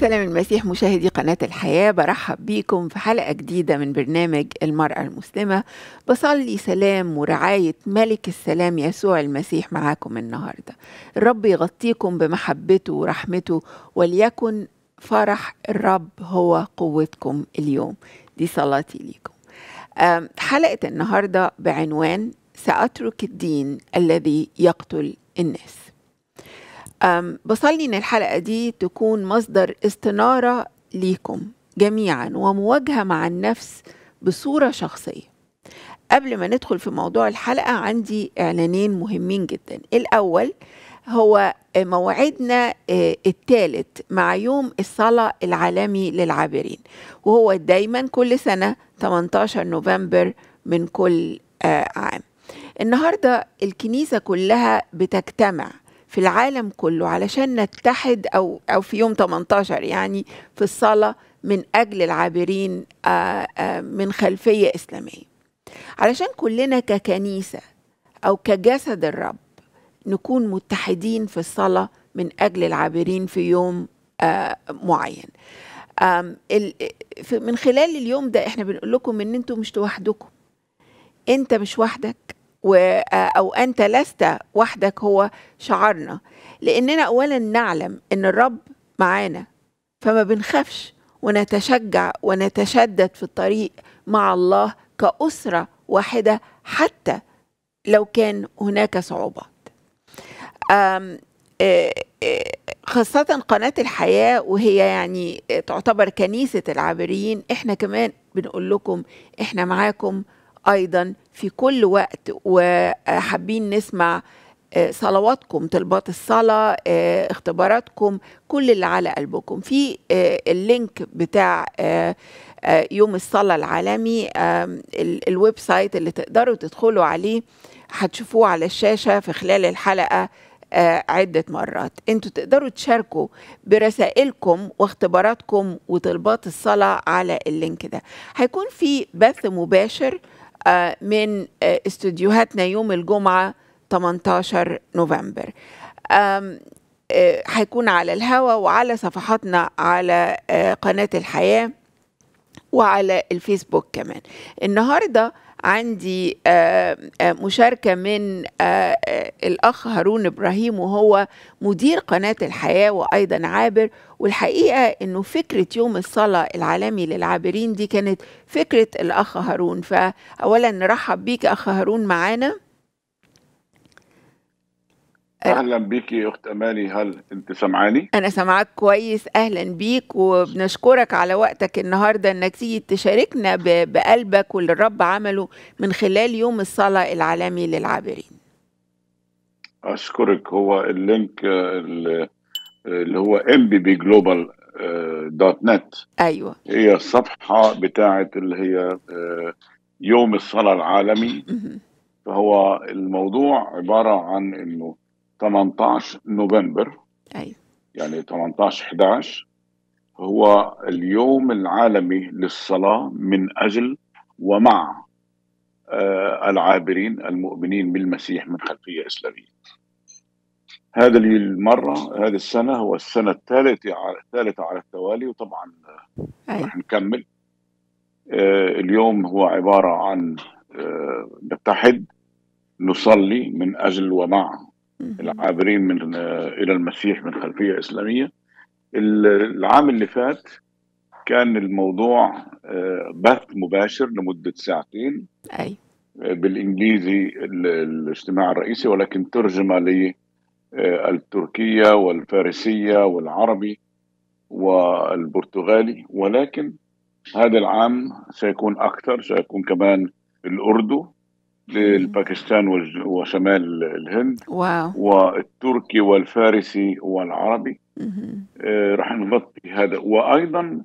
سلام المسيح مشاهدي قناة الحياة برحب بيكم في حلقة جديدة من برنامج المرأة المسلمة بصلي سلام ورعاية ملك السلام يسوع المسيح معاكم النهاردة الرب يغطيكم بمحبته ورحمته وليكن فرح الرب هو قوتكم اليوم دي صلاتي ليكم حلقة النهاردة بعنوان سأترك الدين الذي يقتل الناس بصلي ان الحلقه دي تكون مصدر استناره ليكم جميعا ومواجهه مع النفس بصوره شخصيه قبل ما ندخل في موضوع الحلقه عندي اعلانين مهمين جدا الاول هو موعدنا الثالث آه، مع يوم الصلاة العالمي للعابرين وهو دايما كل سنة 18 نوفمبر من كل آه، عام النهاردة الكنيسة كلها بتجتمع في العالم كله علشان نتحد أو, أو في يوم 18 يعني في الصلاة من أجل العابرين آه، آه، من خلفية إسلامية علشان كلنا ككنيسة أو كجسد الرب نكون متحدين في الصلاة من أجل العابرين في يوم آه، معين من خلال اليوم ده احنا بنقول لكم ان انتوا مش لوحدكم انت مش وحدك أو أنت لست وحدك هو شعارنا لأننا أولا نعلم أن الرب معانا فما بنخافش ونتشجع ونتشدد في الطريق مع الله كأسرة واحدة حتى لو كان هناك صعوبات آه، آه، خاصة قناة الحياة وهي يعني تعتبر كنيسة العابرين احنا كمان بنقول لكم احنا معاكم ايضا في كل وقت وحابين نسمع آه، صلواتكم طلبات الصلاة آه، اختباراتكم كل اللي على قلبكم في آه، اللينك بتاع يوم الصلاة العالمي الويب سايت اللي تقدروا تدخلوا عليه هتشوفوه على الشاشة في خلال الحلقة عدة مرات انتوا تقدروا تشاركوا برسائلكم واختباراتكم وطلبات الصلاة على اللينك ده هيكون في بث مباشر آه، من آه، استوديوهاتنا يوم الجمعة 18 نوفمبر آه، هيكون على الهوا وعلى صفحاتنا على قناة الحياة وعلى الفيسبوك كمان النهاردة عندي آه، آه، مشاركة من آه، الأخ هارون إبراهيم وهو مدير قناة الحياة وأيضا عابر والحقيقة أنه فكرة يوم الصلاة العالمي للعابرين دي كانت فكرة الأخ هارون فأولا نرحب بيك أخ هارون معانا اهلا بيكي اخت اماني هل انت سامعاني انا سامعاك كويس اهلا بيك وبنشكرك على وقتك النهارده انك تيجي تشاركنا بقلبك واللي الرب عمله من خلال يوم الصلاه العالمي للعابرين اشكرك هو اللينك اللي هو ام بي بي جلوبال دوت نت ايوه هي الصفحه بتاعه اللي هي آه، يوم الصلاه العالمي فهو الموضوع عباره عن انه 18 نوفمبر أي. يعني 18 11 هو اليوم العالمي للصلاة من أجل ومع آه، العابرين المؤمنين بالمسيح من خلفية إسلامية هذا المرة هذه السنة هو السنة الثالثة الثالثة على التوالي وطبعا آه، رح نكمل آه، اليوم هو عبارة عن نتحد نصلي من أجل ومع العابرين من الى المسيح من خلفيه اسلاميه العام اللي فات كان الموضوع آه، بث مباشر لمده ساعتين اي آه، بالانجليزي الاجتماع الرئيسي ولكن ترجم للتركيه آه، والفارسيه والعربي والبرتغالي ولكن هذا العام سيكون اكثر سيكون كمان الاردو للباكستان وشمال الهند واو. والتركي والفارسي والعربي آه، راح نغطي هذا وايضا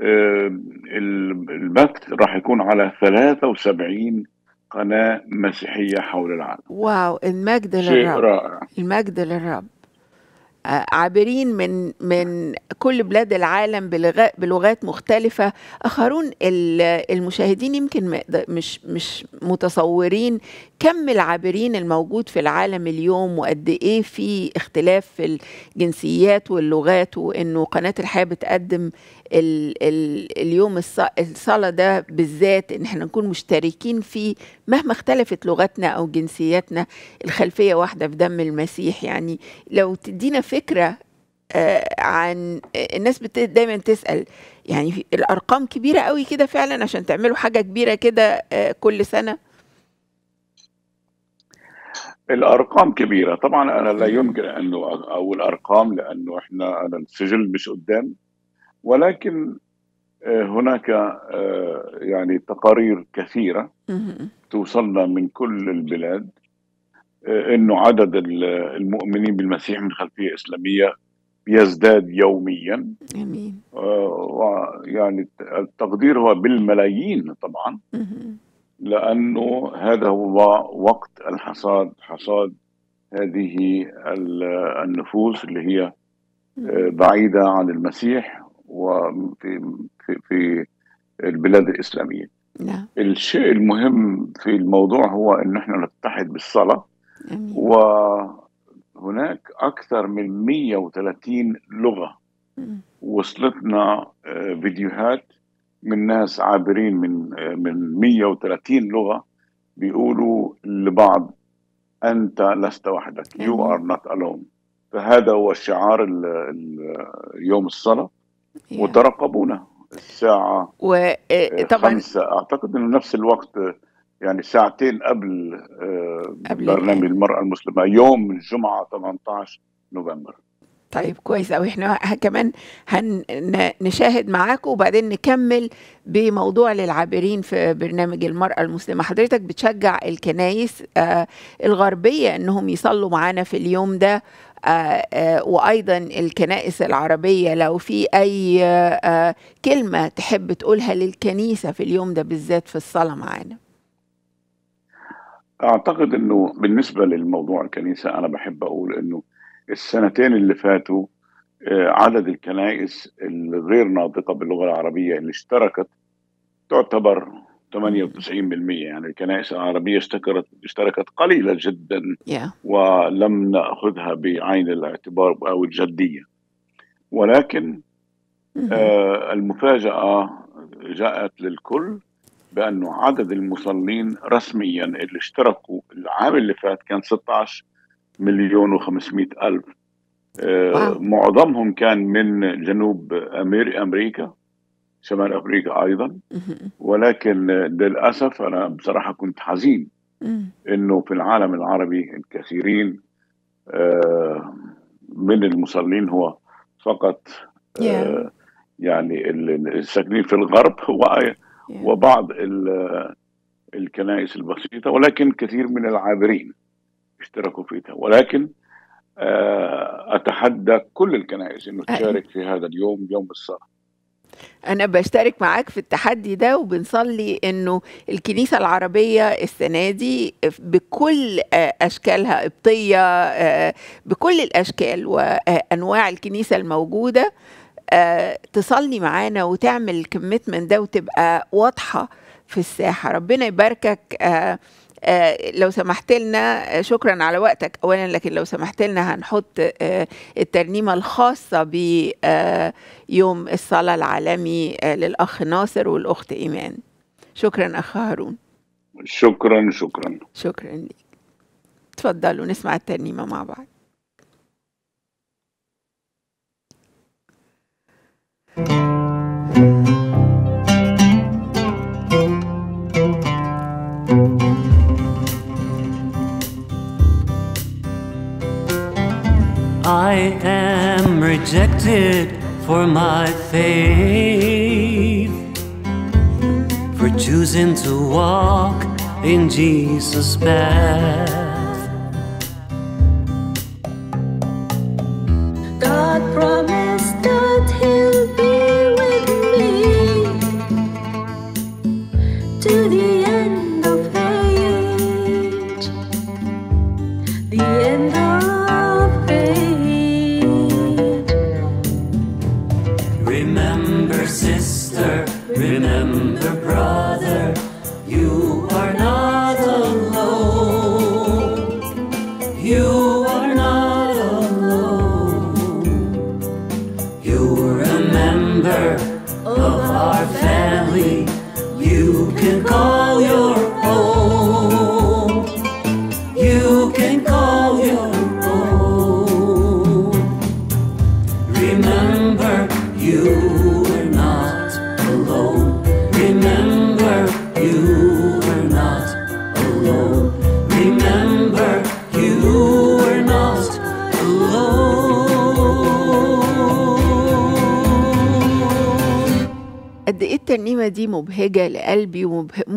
آه، البث راح يكون على 73 قناة مسيحية حول العالم واو المجد للرب رائع المجد للرب آه، عابرين من من كل بلاد العالم بلغات مختلفة آخرون المشاهدين يمكن مش مش متصورين كم العابرين الموجود في العالم اليوم وقد إيه في اختلاف في الجنسيات واللغات وإنه قناة الحياة بتقدم الـ الـ اليوم الصلاه ده بالذات ان احنا نكون مشتركين فيه مهما اختلفت لغتنا او جنسياتنا الخلفيه واحده في دم المسيح يعني لو تدينا فكره آه، عن الناس دايما تسال يعني الارقام كبيره قوي كده فعلا عشان تعملوا حاجه كبيره كده آه، كل سنه الارقام كبيره طبعا انا لا يمكن انه اقول ارقام لانه احنا انا السجل مش قدام ولكن آه، هناك آه، يعني تقارير كثيره توصلنا من كل البلاد آه، انه عدد المؤمنين بالمسيح من خلفيه اسلاميه يزداد يوميا امين ويعني التقدير هو بالملايين طبعا لانه هذا هو وقت الحصاد حصاد هذه النفوس اللي هي بعيده عن المسيح وفي في, في البلاد الاسلاميه. نعم. الشيء المهم في الموضوع هو ان احنا نتحد بالصلاه أمين. وهناك اكثر من 130 لغه وصلتنا آه، فيديوهات من ناس عابرين من آه، من 130 لغه بيقولوا لبعض انت لست وحدك يو ار نوت الون فهذا هو شعار يوم الصلاه وترقبونا الساعة وطبعا آه، آه، خمسة أعتقد أنه نفس الوقت آه، يعني ساعتين قبل, قبل برنامج المرأة المسلمة يوم الجمعة 18 نوفمبر طيب كويس قوي احنا كمان هنشاهد معاكم وبعدين نكمل بموضوع للعابرين في برنامج المرأة المسلمة حضرتك بتشجع الكنايس الغربية انهم يصلوا معانا في اليوم ده آه، آه، وايضا الكنائس العربيه لو في اي آه، كلمه تحب تقولها للكنيسه في اليوم ده بالذات في الصلاه معانا اعتقد انه بالنسبه للموضوع الكنيسه انا بحب اقول انه السنتين اللي فاتوا عدد الكنائس الغير ناطقه باللغه العربيه اللي اشتركت تعتبر 98% يعني الكنائس العربية اشتكرت اشتركت قليلا جدا ولم نأخذها بعين الاعتبار أو الجدية ولكن mm-hmm. آه المفاجأة جاءت للكل بأنه عدد المصلين رسميا اللي اشتركوا العام اللي فات كان 16 مليون و500 ألف آه معظمهم كان من جنوب أمريكا شمال افريقيا ايضا ولكن للاسف انا بصراحه كنت حزين انه في العالم العربي الكثيرين آه، من المصلين هو فقط آه، يعني الساكنين في الغرب وبعض الكنائس البسيطه ولكن كثير من العابرين اشتركوا فيها ولكن آه، اتحدى كل الكنائس انه تشارك في هذا اليوم يوم الصلاه أنا بشترك معاك في التحدي ده وبنصلي إنه الكنيسة العربية السنة دي بكل آه، أشكالها قبطية آه، بكل الأشكال وأنواع الكنيسة الموجودة آه، تصلي معانا وتعمل الكمتمنت ده وتبقى واضحة في الساحة ربنا يباركك آه، لو سمحت لنا آه، شكرا على وقتك اولا لكن لو سمحت لنا هنحط آه، الترنيمه الخاصه بيوم الصلاه العالمي للاخ ناصر والاخت ايمان شكرا اخ هارون شكرا شكرا شكرا ليك تفضلوا نسمع الترنيمه مع بعض thank you I am rejected for my faith, for choosing to walk in Jesus' path.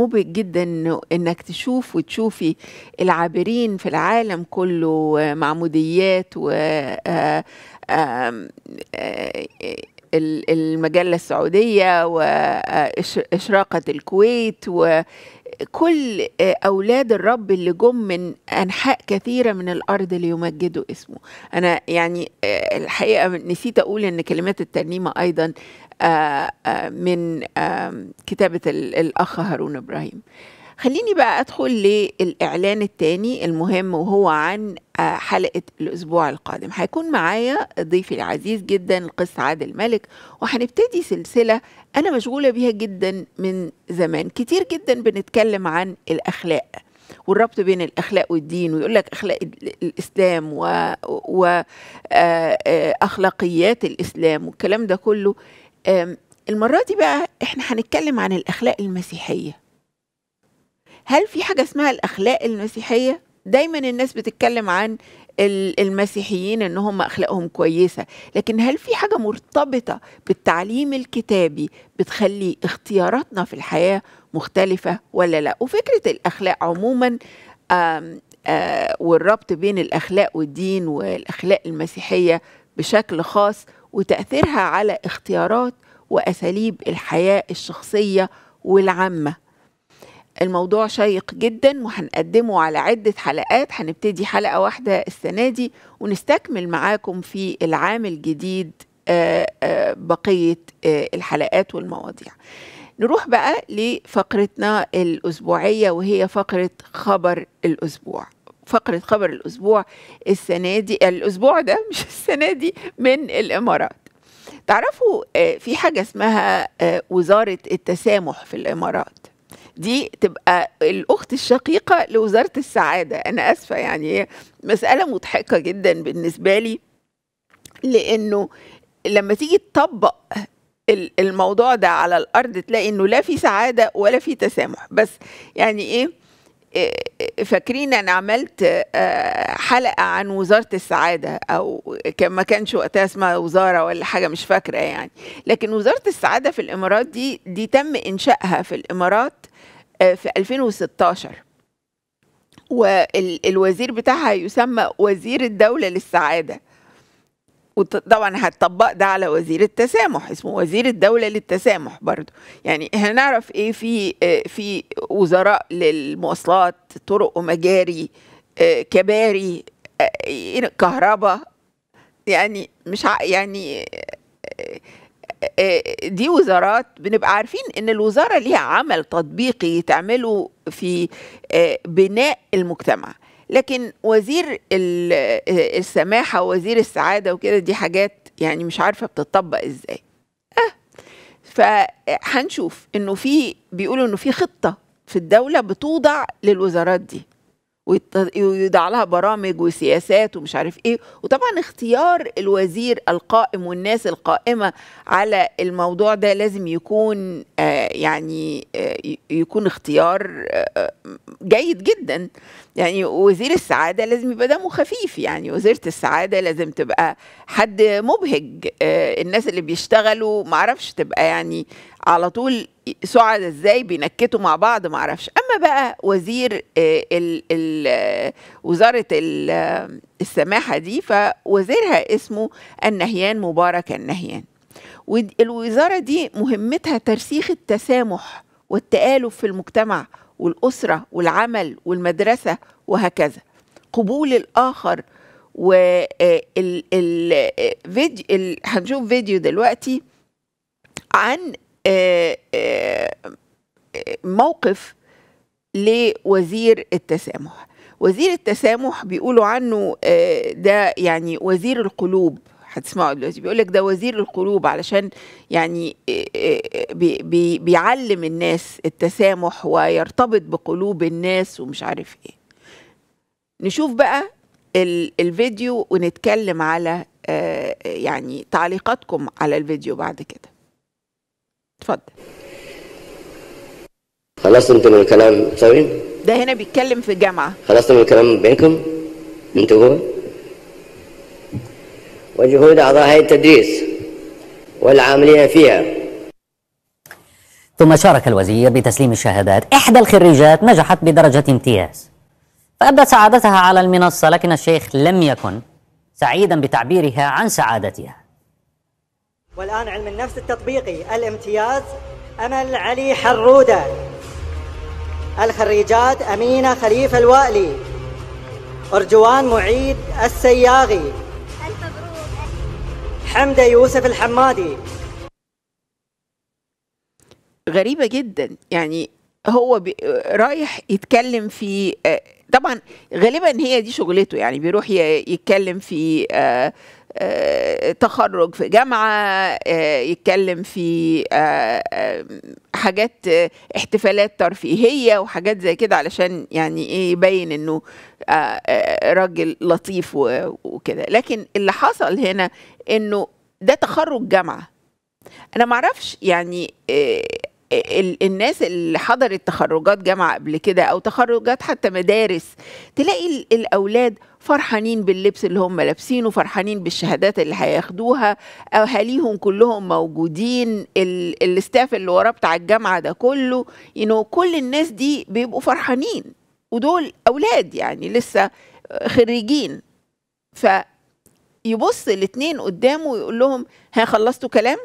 مبهج جدا انك تشوف وتشوفي العابرين في العالم كله معموديات و آه، آه، آه، المجلة السعودية وإشراقة الكويت وكل أولاد الرب اللي جم من أنحاء كثيرة من الأرض ليمجدوا اسمه أنا يعني الحقيقة نسيت أقول إن كلمات الترنيمة أيضا آه، آه، من آه، كتابة الأخ هارون إبراهيم خليني بقى أدخل للإعلان الثاني المهم وهو عن حلقة الأسبوع القادم هيكون معايا ضيفي العزيز جدا القس عادل ملك وهنبتدي سلسلة أنا مشغولة بيها جدا من زمان كتير جدا بنتكلم عن الأخلاق والربط بين الاخلاق والدين ويقول لك اخلاق الاسلام واخلاقيات الاسلام والكلام ده كله المرة دي بقى احنا هنتكلم عن الأخلاق المسيحية هل في حاجة اسمها الأخلاق المسيحية؟ دايما الناس بتتكلم عن المسيحيين ان هم اخلاقهم كويسه لكن هل في حاجه مرتبطه بالتعليم الكتابي بتخلي اختياراتنا في الحياه مختلفه ولا لا وفكره الاخلاق عموما والربط بين الاخلاق والدين والاخلاق المسيحيه بشكل خاص وتأثيرها على اختيارات وأساليب الحياة الشخصية والعامة الموضوع شيق جدا وهنقدمه على عدة حلقات هنبتدي حلقة واحدة السنة دي ونستكمل معاكم في العام الجديد آه، آه، بقية آه، الحلقات والمواضيع نروح بقى لفقرتنا الأسبوعية وهي فقرة خبر الأسبوع فقرة خبر الأسبوع السنة دي الأسبوع ده مش السنة دي من الإمارات تعرفوا آه، في حاجة اسمها آه، وزارة التسامح في الإمارات دي تبقى الأخت الشقيقة لوزارة السعادة أنا أسفة يعني مسألة مضحكة جدا بالنسبة لي لأنه لما تيجي تطبق الموضوع ده على الارض تلاقي انه لا في سعاده ولا في تسامح بس يعني ايه فاكرين انا عملت آه، حلقه عن وزاره السعاده او كان ما كانش وقتها اسمها وزاره ولا حاجه مش فاكره يعني لكن وزاره السعاده في الامارات دي دي تم انشائها في الامارات آه، في 2016 والوزير بتاعها يسمى وزير الدوله للسعاده وطبعا هتطبق ده على وزير التسامح اسمه وزير الدولة للتسامح برضو يعني هنعرف ايه في آه، في وزراء للمواصلات طرق ومجاري آه، كباري آه، ايه، كهرباء يعني مش يعني دي وزارات بنبقى عارفين ان الوزاره ليها عمل تطبيقي تعمله في بناء المجتمع لكن وزير آه، السماحة ووزير السعادة وكده دي حاجات يعني مش عارفة بتطبق ازاي اه فهنشوف انه في بيقولوا انه في خطة في الدولة بتوضع للوزارات دي ويضع لها برامج وسياسات ومش عارف ايه وطبعا اختيار الوزير القائم والناس القائمه على الموضوع ده لازم يكون آه، يعني آه، يكون اختيار آه، جيد جدا يعني وزير السعاده لازم يبقى دمه خفيف يعني وزيره السعاده لازم تبقى حد مبهج الناس اللي بيشتغلوا معرفش تبقى يعني على طول سعد ازاي بينكتوا مع بعض ما اعرفش اما بقى وزير آه، ال ال آه، وزاره الـ آه، السماحه دي فوزيرها اسمه النهيان مبارك النهيان والوزاره دي مهمتها ترسيخ التسامح والتآلف في المجتمع والأسرة والعمل والمدرسة وهكذا قبول الآخر و ال... ال... فيديو... هنشوف فيديو دلوقتي عن موقف لوزير التسامح وزير التسامح بيقولوا عنه آه، ده يعني وزير القلوب هتسمعوا دلوقتي بيقول لك ده وزير القلوب علشان يعني آه، آه، بي بي بيعلم الناس التسامح ويرتبط بقلوب الناس ومش عارف ايه نشوف بقى الفيديو ونتكلم على يعني تعليقاتكم على الفيديو بعد كده اتفضل خلصت انتوا من الكلام سوري ده هنا بيتكلم في الجامعه خلصت من الكلام بينكم انتوا هو وجهود اعضاء هيئه التدريس والعاملين فيها ثم شارك الوزير بتسليم الشهادات إحدى الخريجات نجحت بدرجة امتياز فأبدت سعادتها على المنصة لكن الشيخ لم يكن سعيدا بتعبيرها عن سعادتها والآن علم النفس التطبيقي الامتياز أمل علي حرودة الخريجات أمينة خليفة الوائلي أرجوان معيد السياغي ألف مبروك حمدة يوسف الحمادي غريبة جدا يعني هو رايح يتكلم في آه، طبعا غالبا هي دي شغلته يعني بيروح يتكلم في آه، آه، تخرج في جامعة آه، يتكلم في آه، حاجات احتفالات ترفيهية وحاجات زي كده علشان يعني ايه يبين انه راجل لطيف وكده لكن اللي حصل هنا انه ده تخرج جامعة انا معرفش يعني الناس اللي حضرت تخرجات جامعه قبل كده او تخرجات حتى مدارس تلاقي الاولاد فرحانين باللبس اللي هم لابسينه فرحانين بالشهادات اللي هياخدوها اهاليهم كلهم موجودين الاستاف اللي وراه بتاع الجامعه ده كله يعني كل الناس دي بيبقوا فرحانين ودول اولاد يعني لسه خريجين فيبص الاثنين الاتنين قدامه ويقول لهم ها خلصتوا كلام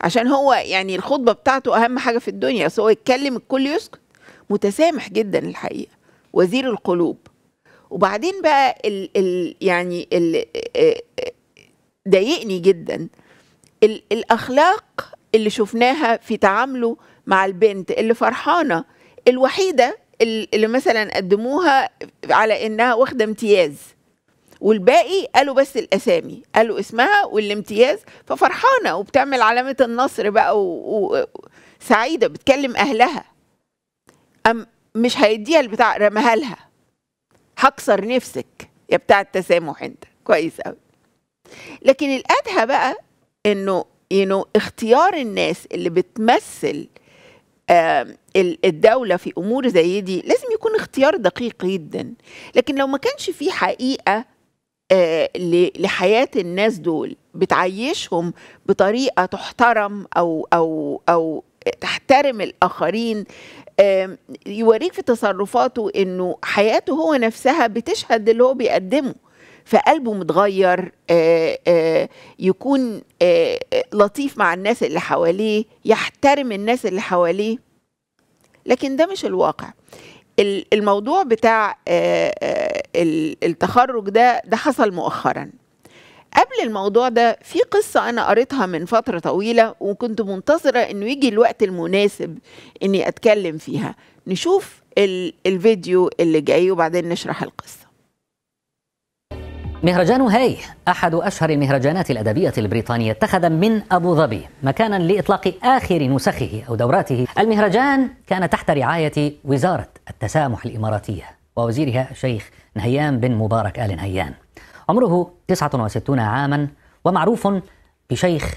عشان هو يعني الخطبه بتاعته اهم حاجه في الدنيا بس هو يتكلم الكل يسكت متسامح جدا الحقيقه وزير القلوب وبعدين بقى ال ال يعني ال ضايقني جدا الـ الاخلاق اللي شفناها في تعامله مع البنت اللي فرحانه الوحيده اللي مثلا قدموها على انها واخده امتياز والباقي قالوا بس الاسامي قالوا اسمها والامتياز ففرحانه وبتعمل علامه النصر بقى وسعيده و... بتكلم اهلها أم مش هيديها البتاع رماها لها هكسر نفسك يا بتاع التسامح انت كويس قوي لكن الادهى بقى انه ينو اختيار الناس اللي بتمثل الدولة في أمور زي دي لازم يكون اختيار دقيق جدا لكن لو ما كانش فيه حقيقة آه، لحياه الناس دول بتعيشهم بطريقه تحترم او او او تحترم الاخرين يوريك في تصرفاته انه حياته هو نفسها بتشهد اللي هو بيقدمه فقلبه متغير آه، آه، يكون لطيف مع الناس اللي حواليه يحترم الناس اللي حواليه لكن ده مش الواقع الموضوع بتاع آه، آه، التخرج ده ده حصل مؤخرا قبل الموضوع ده في قصة أنا قريتها من فترة طويلة وكنت منتظرة إنه يجي الوقت المناسب إني أتكلم فيها نشوف الفيديو اللي جاي وبعدين نشرح القصة مهرجان هاي أحد أشهر المهرجانات الأدبية البريطانية اتخذ من أبو ظبي مكانا لإطلاق آخر نسخه أو دوراته المهرجان كان تحت رعاية وزارة التسامح الإماراتية ووزيرها الشيخ نهيان بن مبارك آل نهيان عمره 69 عاما ومعروف بشيخ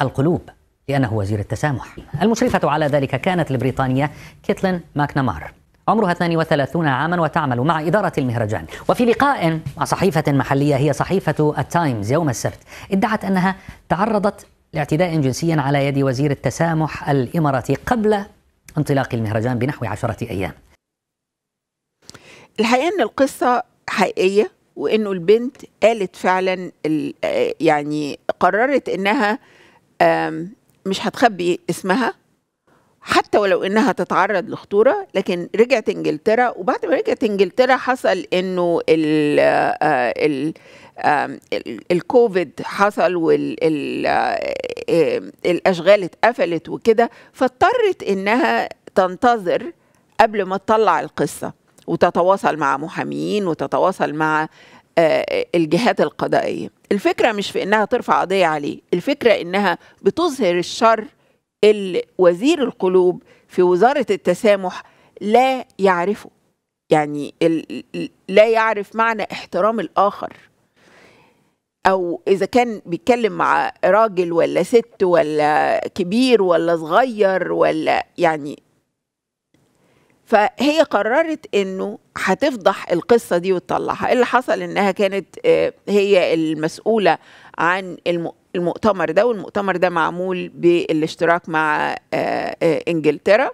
القلوب لأنه وزير التسامح المشرفة على ذلك كانت البريطانية كيتلين ماكنامار عمرها 32 عاما وتعمل مع إدارة المهرجان وفي لقاء مع صحيفة محلية هي صحيفة التايمز يوم السبت ادعت أنها تعرضت لاعتداء جنسي على يد وزير التسامح الإماراتي قبل انطلاق المهرجان بنحو عشرة أيام الحقيقة أن القصة حقيقية وأنه البنت قالت فعلا يعني قررت أنها مش هتخبي اسمها حتى ولو انها تتعرض لخطوره لكن رجعت انجلترا وبعد ما رجعت انجلترا حصل انه ال آه، الكوفيد حصل والاشغال آه، آه، اتقفلت وكده فاضطرت انها تنتظر قبل ما تطلع القصه وتتواصل مع محاميين وتتواصل مع الجهات القضائيه الفكره مش في انها ترفع قضيه عليه الفكره انها بتظهر الشر وزير القلوب في وزارة التسامح لا يعرفه يعني لا يعرف معنى احترام الآخر أو إذا كان بيتكلم مع راجل ولا ست ولا كبير ولا صغير ولا يعني فهي قررت انه هتفضح القصه دي وتطلعها اللي حصل انها كانت آه، هي المسؤوله عن المؤتمر ده والمؤتمر ده معمول بالاشتراك مع آه، آه، انجلترا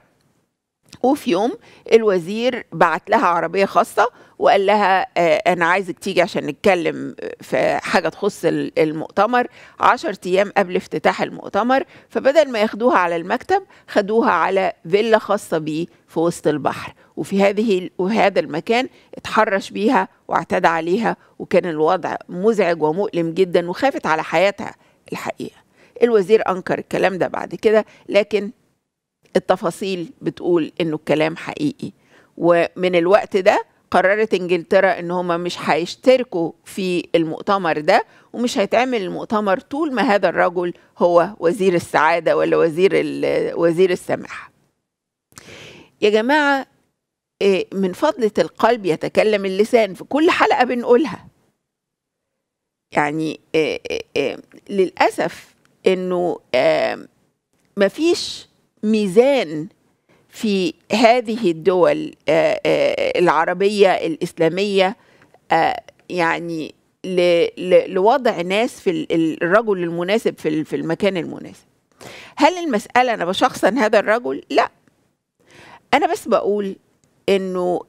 وفي يوم الوزير بعت لها عربيه خاصه وقال لها آه، انا عايزك تيجي عشان نتكلم في حاجه تخص المؤتمر 10 ايام قبل افتتاح المؤتمر فبدل ما ياخدوها على المكتب خدوها على فيلا خاصه بيه في وسط البحر وفي هذه وهذا المكان اتحرش بيها واعتدى عليها وكان الوضع مزعج ومؤلم جدا وخافت على حياتها الحقيقه الوزير انكر الكلام ده بعد كده لكن التفاصيل بتقول انه الكلام حقيقي ومن الوقت ده قررت انجلترا ان هما مش هيشتركوا في المؤتمر ده ومش هيتعمل المؤتمر طول ما هذا الرجل هو وزير السعاده ولا وزير وزير السماحه يا جماعه إيه، من فضله القلب يتكلم اللسان في كل حلقه بنقولها يعني آه، آه، آه، للأسف أنه مفيش ميزان في هذه الدول العربية الإسلامية يعني لوضع ناس في الرجل المناسب في المكان المناسب هل المسألة أنا بشخصا هذا الرجل؟ لا أنا بس بقول إنه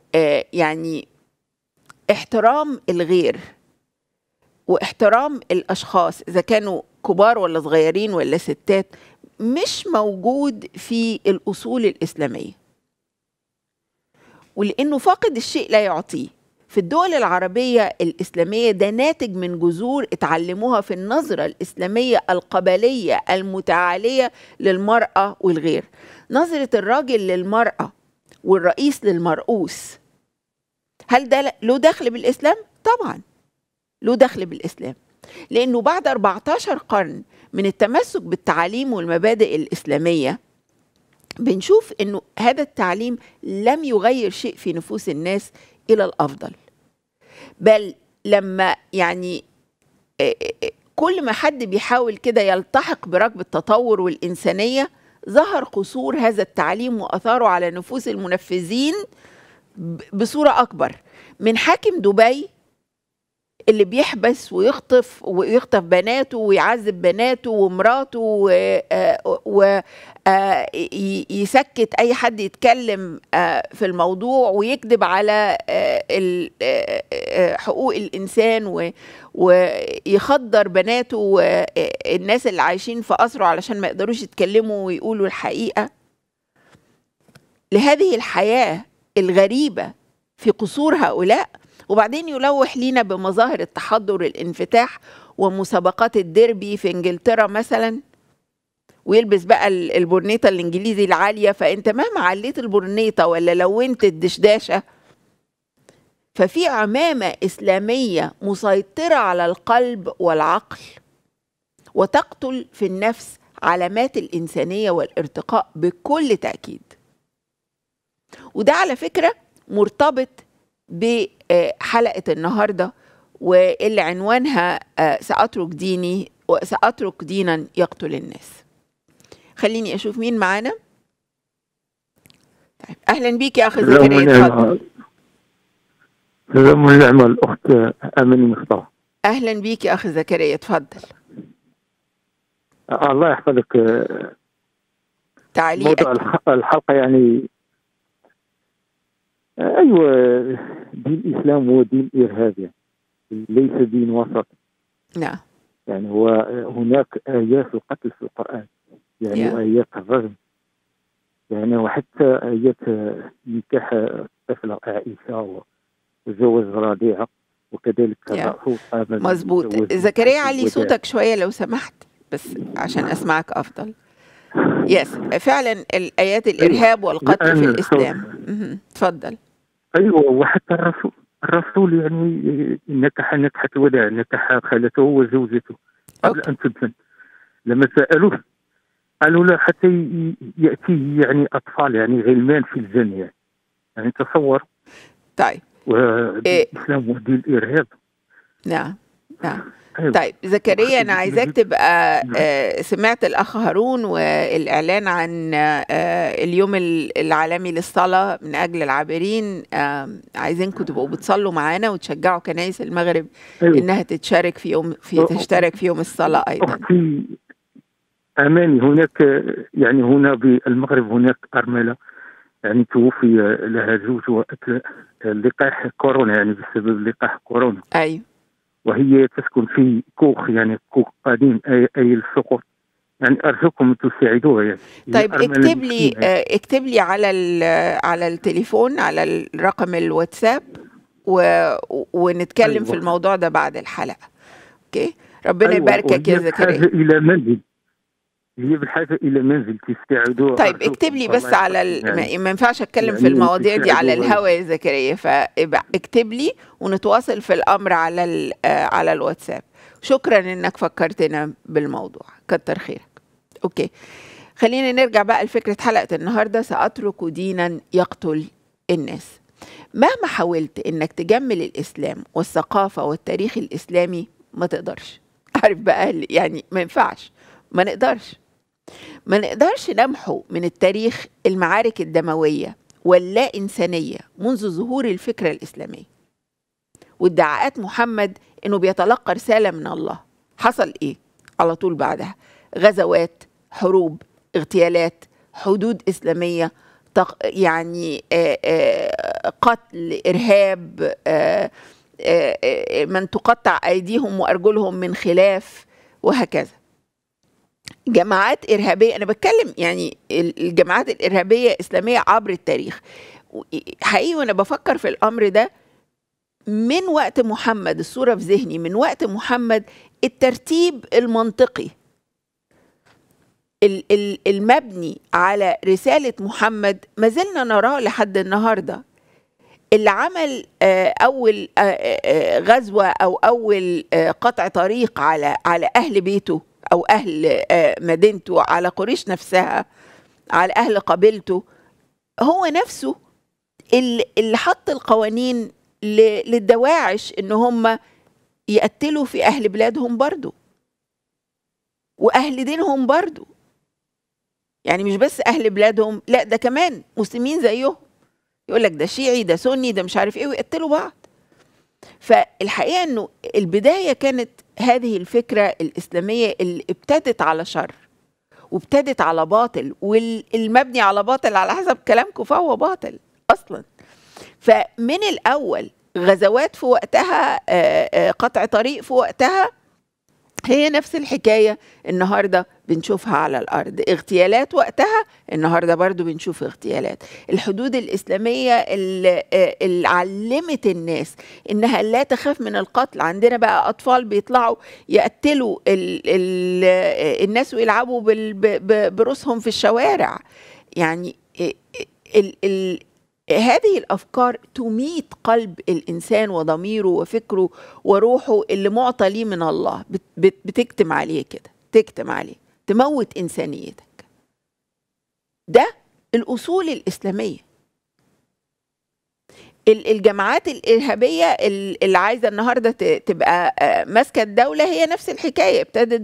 يعني احترام الغير واحترام الاشخاص اذا كانوا كبار ولا صغيرين ولا ستات مش موجود في الاصول الاسلاميه ولانه فاقد الشيء لا يعطيه في الدول العربية الإسلامية ده ناتج من جذور اتعلموها في النظرة الإسلامية القبلية المتعالية للمرأة والغير نظرة الراجل للمرأة والرئيس للمرؤوس هل ده له دخل بالإسلام؟ طبعاً له دخل بالإسلام لأنه بعد 14 قرن من التمسك بالتعاليم والمبادئ الإسلامية بنشوف أنه هذا التعليم لم يغير شيء في نفوس الناس إلى الأفضل بل لما يعني كل ما حد بيحاول كده يلتحق بركب التطور والإنسانية ظهر قصور هذا التعليم وأثاره على نفوس المنفذين بصورة أكبر من حاكم دبي اللي بيحبس ويخطف ويخطف بناته ويعذب بناته ومراته ويسكت آه، آه، اي حد يتكلم آه، في الموضوع ويكذب على حقوق الانسان ويخدر بناته والناس اللي عايشين في قصره علشان ما يقدروش يتكلموا ويقولوا الحقيقه لهذه الحياه الغريبه في قصور هؤلاء وبعدين يلوح لينا بمظاهر التحضر الانفتاح ومسابقات الديربي في انجلترا مثلا ويلبس بقى البرنيطه الانجليزي العاليه فانت مهما عليت البرنيطه ولا لونت الدشداشه ففي عمامه اسلاميه مسيطره على القلب والعقل وتقتل في النفس علامات الانسانيه والارتقاء بكل تاكيد وده على فكره مرتبط بحلقة النهاردة واللي عنوانها آه، سأترك ديني وساترك دينا يقتل الناس خليني أشوف مين معانا طيب، أهلا بيك يا أخي زكريا اتفضل سلام النعمة الأخت أمني مختار أهلا بيك يا أخي زكريا تفضل الله يحفظك آه، تعليق موضوع الحلقة يعني ايوه دين الاسلام هو دين ارهابي يعني. ليس دين وسط نعم يعني هو هناك ايات القتل في القران يعني yeah. ايات الرجم يعني وحتى ايات نكاح الطفله عائشه وزوج رضيعه وكذلك تضعه زكريا علي صوتك شويه لو سمحت بس عشان نعم. اسمعك افضل يس فعلا الايات الارهاب والقتل في الاسلام تفضل ايوه وحتى الرسول الرسول يعني نكح نكحة الوداع نكح خالته وزوجته قبل أن تدفن لما سألوه قالوا له حتى يأتيه يعني أطفال يعني غلمان في الجنة يعني. يعني تصور طيب والإسلام إيه. ودين الإرهاب نعم نعم طيب زكريا انا عايزاك تبقى نعم. آه، سمعت الاخ هارون والاعلان عن آه، اليوم العالمي للصلاه من اجل العابرين عايزينكم تبقوا بتصلوا معانا وتشجعوا كنائس المغرب انها تتشارك في يوم في تشترك في يوم الصلاه ايضا اختي اماني هناك يعني هنا بالمغرب هناك ارمله يعني توفي لها زوجها لقاح كورونا يعني بسبب لقاح كورونا ايوه وهي تسكن في كوخ يعني كوخ قديم أي, أي السقوط يعني ارجوكم تساعدوها يعني طيب اكتب لي آه، اكتب لي على على التليفون على الرقم الواتساب و... ونتكلم أيوة. في الموضوع ده بعد الحلقه اوكي ربنا أيوة. يباركك يا زكريا الى منزل هي بالحاجه الى منزل تستعدوا طيب اكتب لي بس على ال... يعني ما ينفعش اتكلم يعني في المواضيع دي على الهواء يا زكريا فاكتب لي ونتواصل في الامر على ال... آه، على الواتساب شكرا انك فكرتنا بالموضوع كتر خيرك اوكي خلينا نرجع بقى لفكره حلقه النهارده ساترك دينا يقتل الناس مهما حاولت انك تجمل الاسلام والثقافه والتاريخ الاسلامي ما تقدرش عارف بقى يعني ما ينفعش ما نقدرش ما نقدرش نمحو من التاريخ المعارك الدموية واللا إنسانية منذ ظهور الفكرة الإسلامية وادعاءات محمد إنه بيتلقى رسالة من الله حصل إيه؟ على طول بعدها غزوات حروب اغتيالات حدود إسلامية يعني قتل إرهاب من تقطع أيديهم وأرجلهم من خلاف وهكذا جماعات إرهابية أنا بتكلم يعني الجماعات الإرهابية الإسلامية عبر التاريخ حقيقي وأنا بفكر في الأمر ده من وقت محمد الصورة في ذهني من وقت محمد الترتيب المنطقي المبني على رسالة محمد ما زلنا نراه لحد النهاردة اللي عمل آه، أول آه، آه، غزوة أو أول قطع طريق على على أهل بيته أو أهل آه، مدينته على قريش نفسها على أهل قبيلته هو نفسه اللي حط القوانين للدواعش إن هم يقتلوا في أهل بلادهم برضه وأهل دينهم برضه يعني مش بس أهل بلادهم لا ده كمان مسلمين زيهم يقول لك ده شيعي ده سني ده مش عارف ايه ويقتلوا بعض فالحقيقه انه البدايه كانت هذه الفكره الاسلاميه اللي ابتدت على شر وابتدت على باطل والمبني على باطل على حسب كلامكم فهو باطل اصلا فمن الاول غزوات في وقتها آه، آه، قطع طريق في وقتها هي نفس الحكاية النهاردة بنشوفها على الأرض اغتيالات وقتها النهاردة برضو بنشوف اغتيالات الحدود الإسلامية اللي, علمت الناس إنها لا تخاف من القتل عندنا بقى أطفال بيطلعوا يقتلوا الـ الـ الناس ويلعبوا برؤوسهم في الشوارع يعني ال ال هذه الافكار تميت قلب الانسان وضميره وفكره وروحه اللي معطى ليه من الله بتكتم عليه كده تكتم عليه تموت انسانيتك ده الاصول الاسلاميه الجماعات الارهابيه اللي عايزه النهارده تبقى آه، ماسكه الدوله هي نفس الحكايه ابتدت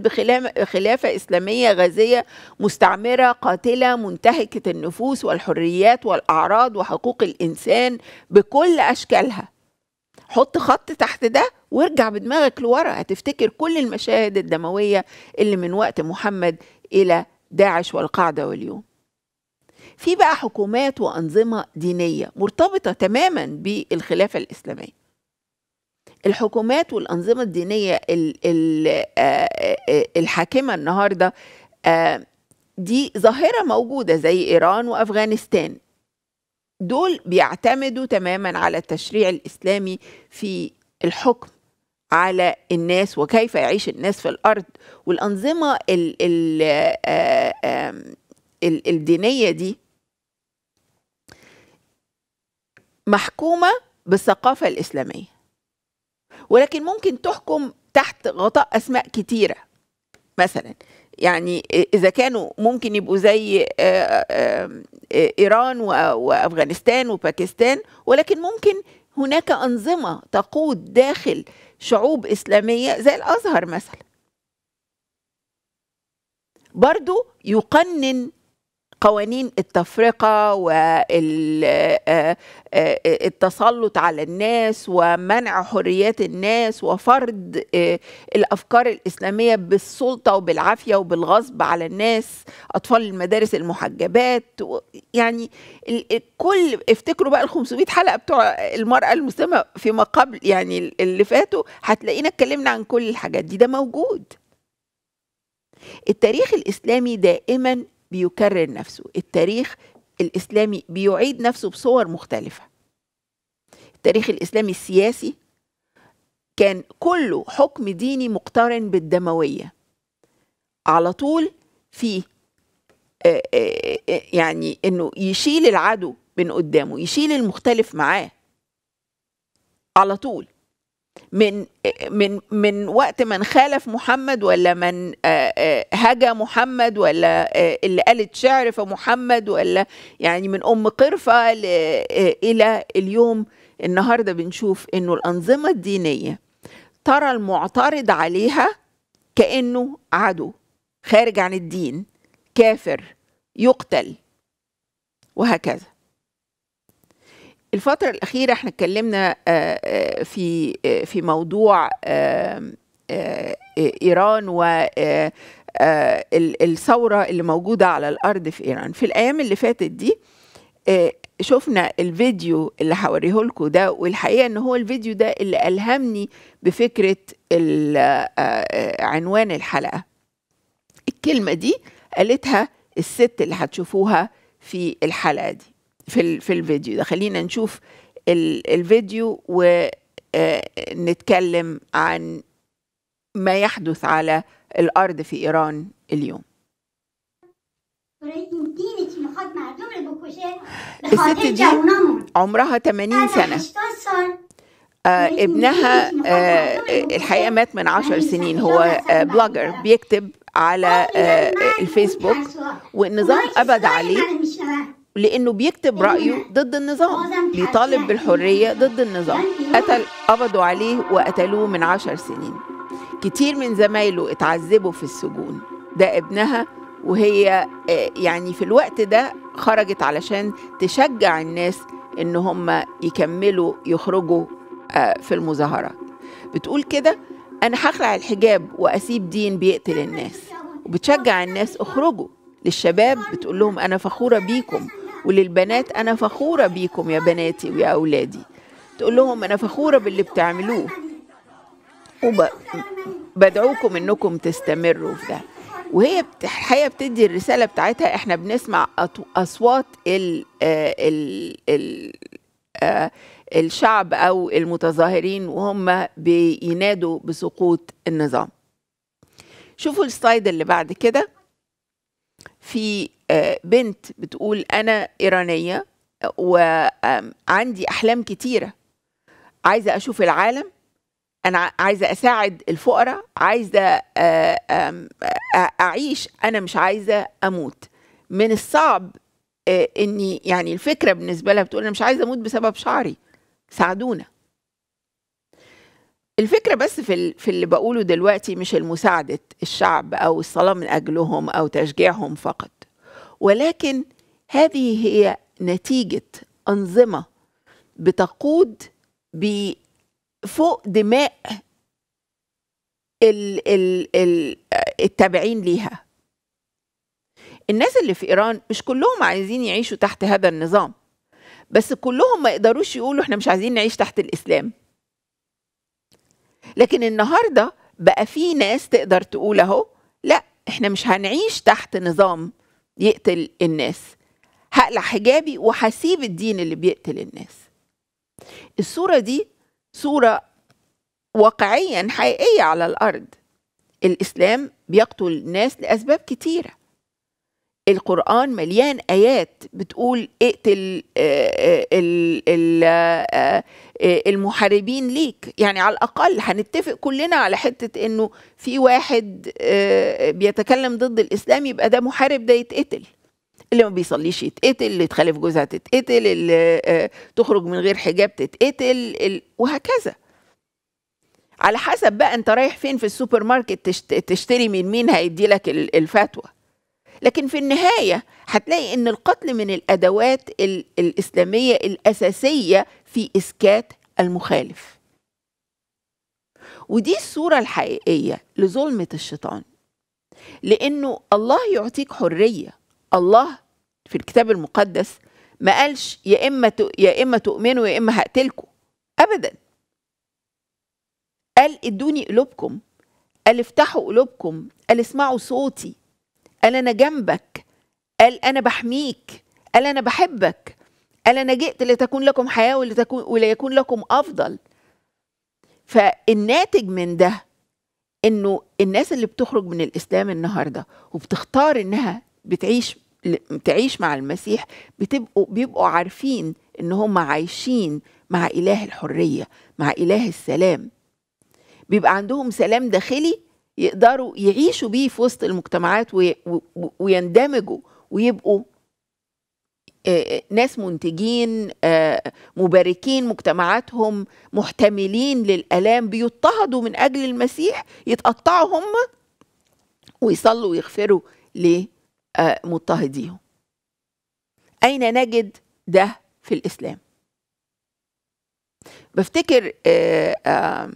بخلافه اسلاميه غازيه مستعمره قاتله منتهكه النفوس والحريات والاعراض وحقوق الانسان بكل اشكالها حط خط تحت ده وارجع بدماغك لورا هتفتكر كل المشاهد الدمويه اللي من وقت محمد الى داعش والقاعده واليوم في بقى حكومات وأنظمة دينية مرتبطة تماما بالخلافة الإسلامية الحكومات والأنظمة الدينية آه، آه، آه، الحاكمة النهاردة دي ظاهرة موجودة زي إيران وأفغانستان دول بيعتمدوا تماما على التشريع الإسلامي في الحكم على الناس وكيف يعيش الناس في الارض والانظمه الدينيه دي محكومة بالثقافة الإسلامية ولكن ممكن تحكم تحت غطاء أسماء كتيرة مثلا يعني إذا كانوا ممكن يبقوا زي آه، آه، آه، إيران وأفغانستان وباكستان ولكن ممكن هناك أنظمة تقود داخل شعوب إسلامية زي الأزهر مثلا برضو يقنن قوانين التفرقة والتسلط آه، آه، آه، على الناس ومنع حريات الناس وفرض الأفكار الإسلامية بالسلطة وبالعافية وبالغصب على الناس أطفال المدارس المحجبات يعني كل افتكروا بقى ال 500 حلقة بتوع المرأة المسلمة فيما قبل يعني اللي فاتوا هتلاقينا اتكلمنا عن كل الحاجات دي ده موجود التاريخ الإسلامي دائما بيكرر نفسه التاريخ الإسلامي بيعيد نفسه بصور مختلفة التاريخ الإسلامي السياسي كان كله حكم ديني مقترن بالدموية على طول في آه، آه، آه، يعني انه يشيل العدو من قدامه يشيل المختلف معاه على طول من من من وقت من خالف محمد ولا من آه، آه، هجا محمد ولا آه، اللي قالت شعر في محمد ولا يعني من ام قرفه الى اليوم النهارده بنشوف انه الانظمه الدينيه ترى المعترض عليها كانه عدو خارج عن الدين كافر يقتل وهكذا الفترة الأخيرة احنا اتكلمنا آه، آه، في آه، في موضوع إيران و الثورة اللي موجودة على الأرض في إيران في الأيام اللي فاتت دي شفنا الفيديو اللي هوريه لكم ده والحقيقة إن هو الفيديو ده اللي ألهمني بفكرة عنوان الحلقة الكلمة دي قالتها الست اللي هتشوفوها في الحلقة دي في في الفيديو ده خلينا نشوف الفيديو ونتكلم آه، عن ما يحدث على الارض في ايران اليوم الست دي عمرها 80 سنه آه ابنها آه الحقيقه مات من 10 سنين هو آه بلوجر بيكتب على آه الفيسبوك والنظام قبض عليه لأنه بيكتب رأيه ضد النظام بيطالب بالحرية ضد النظام قتل قبضوا عليه وقتلوه من عشر سنين كتير من زمايله اتعذبوا في السجون ده ابنها وهي آه، يعني في الوقت ده خرجت علشان تشجع الناس ان هم يكملوا يخرجوا آه، في المظاهرات بتقول كده انا هخلع الحجاب واسيب دين بيقتل الناس وبتشجع الناس اخرجوا للشباب بتقول لهم انا فخوره بيكم وللبنات انا فخوره بيكم يا بناتي ويا اولادي تقول لهم انا فخوره باللي بتعملوه وبدعوكم انكم تستمروا في ده وهي الحقيقه بتدي الرساله بتاعتها احنا بنسمع اصوات ال آه، ال ال آه، الشعب او المتظاهرين وهم بينادوا بسقوط النظام شوفوا السلايد اللي بعد كده في آه، بنت بتقول انا ايرانيه وعندي احلام كتيره عايزه اشوف العالم انا عايزه اساعد الفقراء عايزه آه، اعيش انا مش عايزه اموت من الصعب آه، اني يعني الفكره بالنسبه لها بتقول انا مش عايزه اموت بسبب شعري ساعدونا الفكره بس في في اللي بقوله دلوقتي مش المساعده الشعب او الصلاه من اجلهم او تشجيعهم فقط ولكن هذه هي نتيجة أنظمة بتقود بفوق دماء ال ال ال التابعين ليها الناس اللي في إيران مش كلهم عايزين يعيشوا تحت هذا النظام بس كلهم ما يقدروش يقولوا احنا مش عايزين نعيش تحت الإسلام لكن النهاردة بقى في ناس تقدر تقول اهو لا احنا مش هنعيش تحت نظام يقتل الناس هقلع حجابي وهسيب الدين اللي بيقتل الناس الصورة دي صورة واقعيا حقيقية على الأرض الإسلام بيقتل الناس لأسباب كتيرة القرآن مليان آيات بتقول اقتل آه، آه، آه، آه، المحاربين ليك يعني على الأقل هنتفق كلنا على حتة أنه في واحد آه، بيتكلم ضد الإسلام يبقى ده محارب ده يتقتل اللي ما بيصليش يتقتل اللي تخالف جوزها تتقتل اللي آه، تخرج من غير حجاب تتقتل وهكذا على حسب بقى انت رايح فين في السوبر ماركت تشتري من مين هيدي لك الفتوى لكن في النهاية هتلاقي ان القتل من الادوات الاسلامية الاساسية في إسكات المخالف ودي الصورة الحقيقية لظلمة الشيطان لأنه الله يعطيك حرية الله في الكتاب المقدس ما قالش يا إما يا إما تؤمنوا يا إما هقتلكوا أبدا قال ادوني قلوبكم قال افتحوا قلوبكم قال اسمعوا صوتي قال أنا جنبك قال أنا بحميك قال أنا بحبك قال انا جئت لتكون لكم حياه ولتكون وليكون لكم افضل فالناتج من ده انه الناس اللي بتخرج من الاسلام النهارده وبتختار انها بتعيش تعيش مع المسيح بتبقوا بيبقوا عارفين ان هم عايشين مع اله الحريه مع اله السلام بيبقى عندهم سلام داخلي يقدروا يعيشوا بيه في وسط المجتمعات ويندمجوا ويبقوا آه، ناس منتجين آه، مباركين مجتمعاتهم محتملين للآلام بيضطهدوا من أجل المسيح يتقطعوا هم ويصلوا ويغفروا لمضطهديهم أين نجد ده في الإسلام بفتكر آه،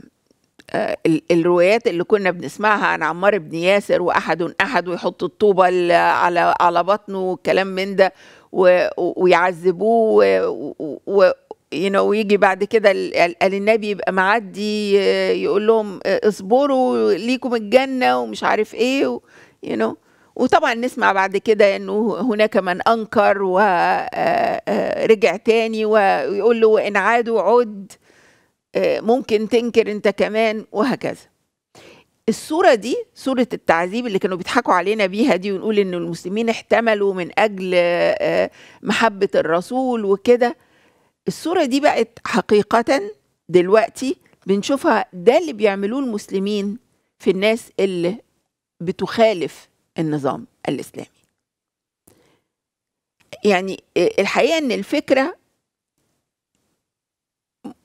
الروايات اللي كنا بنسمعها عن عمار بن ياسر واحد احد ويحط الطوبه على على بطنه وكلام من ده ويعذبوه و... و... you know ويجي بعد كده قال النبي يبقى معدي يقول لهم اصبروا ليكم الجنه ومش عارف ايه و... you know وطبعا نسمع بعد كده انه هناك من انكر ورجع آه، آه، تاني ويقول له وان عادوا عد آه، ممكن تنكر انت كمان وهكذا الصورة دي صورة التعذيب اللي كانوا بيضحكوا علينا بيها دي ونقول إن المسلمين احتملوا من أجل آه، محبة الرسول وكده الصورة دي بقت حقيقة دلوقتي بنشوفها ده اللي بيعملوه المسلمين في الناس اللي بتخالف النظام الإسلامي يعني آه، الحقيقة إن الفكرة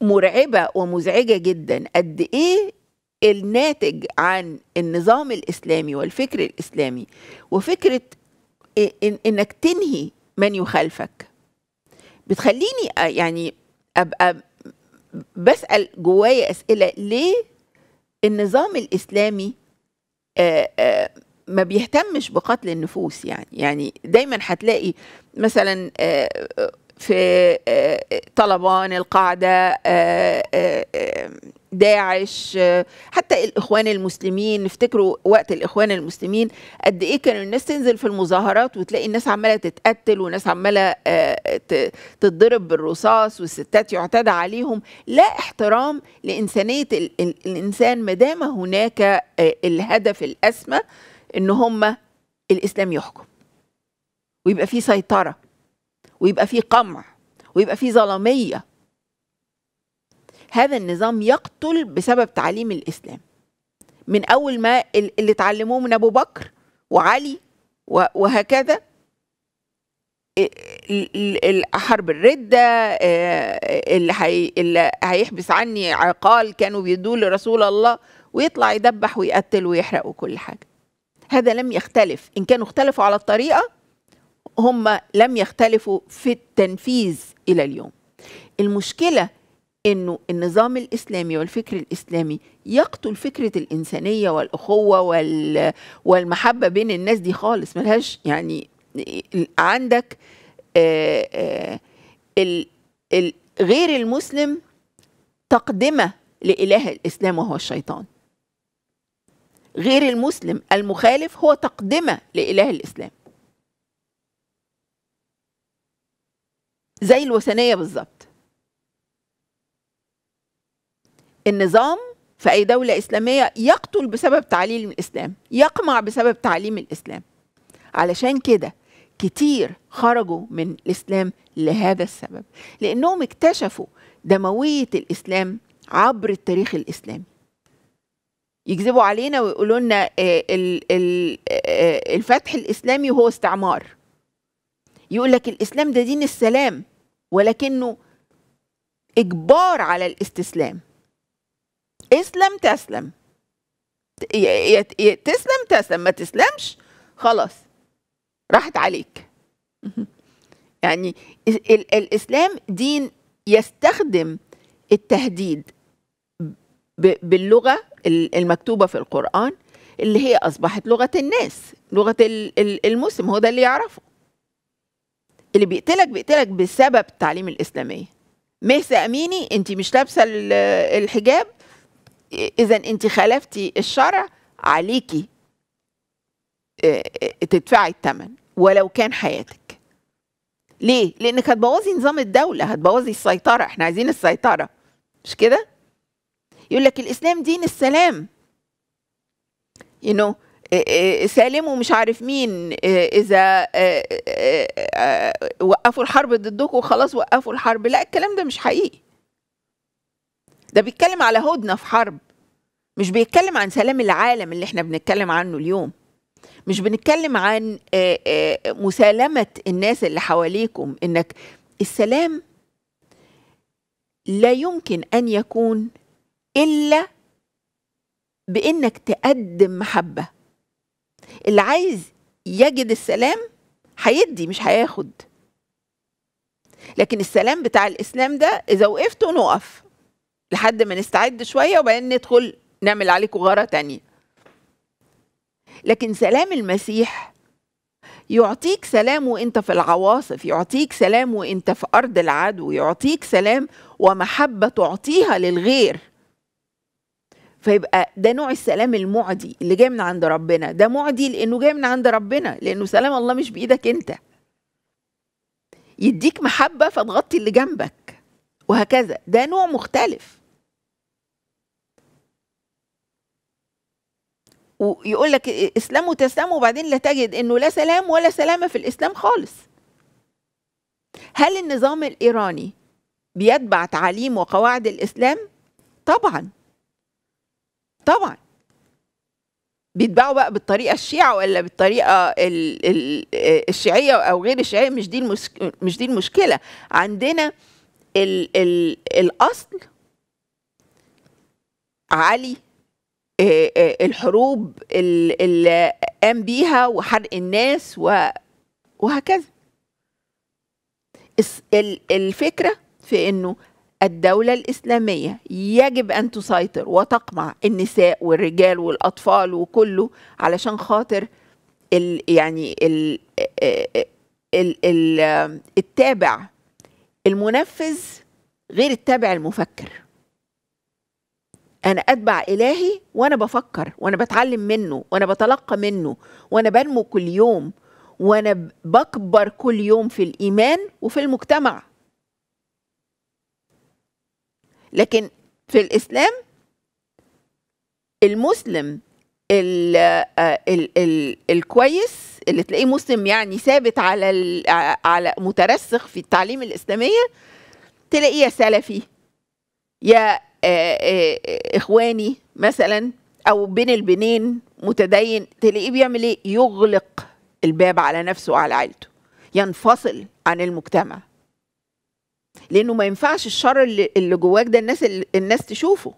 مرعبة ومزعجة جدا قد إيه الناتج عن النظام الاسلامي والفكر الاسلامي وفكره انك تنهي من يخالفك بتخليني يعني ابقى بسال جوايا اسئله ليه النظام الاسلامي آآ آآ ما بيهتمش بقتل النفوس يعني يعني دايما هتلاقي مثلا في آه، آه، طلبان القاعده آه، داعش حتى الاخوان المسلمين نفتكروا وقت الاخوان المسلمين قد ايه كانوا الناس تنزل في المظاهرات وتلاقي الناس عماله تتقتل وناس عماله تتضرب بالرصاص والستات يعتدى عليهم لا احترام لانسانيه الانسان ما دام هناك الهدف الاسمى ان هم الاسلام يحكم ويبقى في سيطره ويبقى في قمع ويبقى في ظلامية هذا النظام يقتل بسبب تعليم الإسلام من أول ما اللي اتعلموه من أبو بكر وعلي وهكذا حرب الردة اللي, اللي هيحبس عني عقال كانوا بيدوه لرسول الله ويطلع يدبح ويقتل ويحرق وكل حاجة هذا لم يختلف إن كانوا اختلفوا على الطريقة هم لم يختلفوا في التنفيذ الى اليوم المشكله انه النظام الاسلامي والفكر الاسلامي يقتل فكره الانسانيه والاخوه والمحبه بين الناس دي خالص ملهاش يعني عندك آه، آه، غير المسلم تقدمه لاله الاسلام وهو الشيطان غير المسلم المخالف هو تقدمه لاله الاسلام زي الوثنيه بالظبط النظام في اي دوله اسلاميه يقتل بسبب تعليم الاسلام يقمع بسبب تعليم الاسلام علشان كده كتير خرجوا من الاسلام لهذا السبب لانهم اكتشفوا دمويه الاسلام عبر التاريخ الاسلامي يكذبوا علينا ويقولوا لنا آه، آه، آه، الفتح الاسلامي هو استعمار يقول لك الاسلام ده دين السلام ولكنه اجبار على الاستسلام اسلم تسلم تسلم تسلم ما تسلمش خلاص راحت عليك يعني ال الاسلام دين يستخدم التهديد باللغه المكتوبه في القران اللي هي اصبحت لغه الناس لغه المسلم هو ده اللي يعرفه اللي بيقتلك بيقتلك بسبب التعليم الاسلاميه مهسه اميني انت مش لابسه الحجاب اذا انت خالفتي الشرع عليكي آه، آه، تدفعي الثمن ولو كان حياتك ليه لانك هتبوظي نظام الدوله هتبوظي السيطره احنا عايزين السيطره مش كده يقول لك الاسلام دين السلام you know آه، آه، سالم ومش عارف مين آه، اذا وقفوا الحرب ضدكم وخلاص وقفوا الحرب لا الكلام ده مش حقيقي ده بيتكلم على هدنه في حرب مش بيتكلم عن سلام العالم اللي احنا بنتكلم عنه اليوم مش بنتكلم عن مسالمه الناس اللي حواليكم انك السلام لا يمكن ان يكون الا بانك تقدم محبه اللي عايز يجد السلام هيدي مش هياخد لكن السلام بتاع الاسلام ده اذا وقفتوا نقف لحد ما نستعد شويه وبعدين ندخل نعمل عليكم غاره تانية لكن سلام المسيح يعطيك سلام وانت في العواصف يعطيك سلام وانت في ارض العدو يعطيك سلام ومحبه تعطيها للغير فيبقى ده نوع السلام المعدي اللي جاي من عند ربنا ده معدي لانه جاي من عند ربنا لانه سلام الله مش بايدك انت يديك محبه فتغطي اللي جنبك وهكذا ده نوع مختلف ويقول لك اسلام وتسلام وبعدين لا تجد انه لا سلام ولا سلامه في الاسلام خالص هل النظام الايراني بيتبع تعاليم وقواعد الاسلام طبعا طبعا بيتباعوا بقى بالطريقه الشيعه ولا بالطريقه الشيعيه او غير الشيعيه مش دي مش دي المشكله عندنا الـ الـ الاصل علي الحروب اللي قام بيها وحرق الناس وهكذا الفكره في انه الدولة الإسلامية يجب أن تسيطر وتقمع النساء والرجال والأطفال وكله علشان خاطر ال يعني ال آه، ال الـ آه، التابع المنفذ غير التابع المفكر أنا أتبع إلهي وأنا بفكر وأنا بتعلم منه وأنا بتلقى منه وأنا بنمو كل يوم وأنا بكبر كل يوم في الإيمان وفي المجتمع لكن في الإسلام المسلم الـ آه، الـ الـ الكويس اللي تلاقيه مسلم يعني ثابت على آه، على مترسخ في التعليم الاسلاميه تلاقيه يا سلفي يا آه، اخواني مثلا او بين البنين متدين تلاقيه بيعمل ايه يغلق الباب على نفسه وعلى عيلته ينفصل عن المجتمع لانه ما ينفعش الشر اللي, اللي جواك ده الناس اللي الناس تشوفه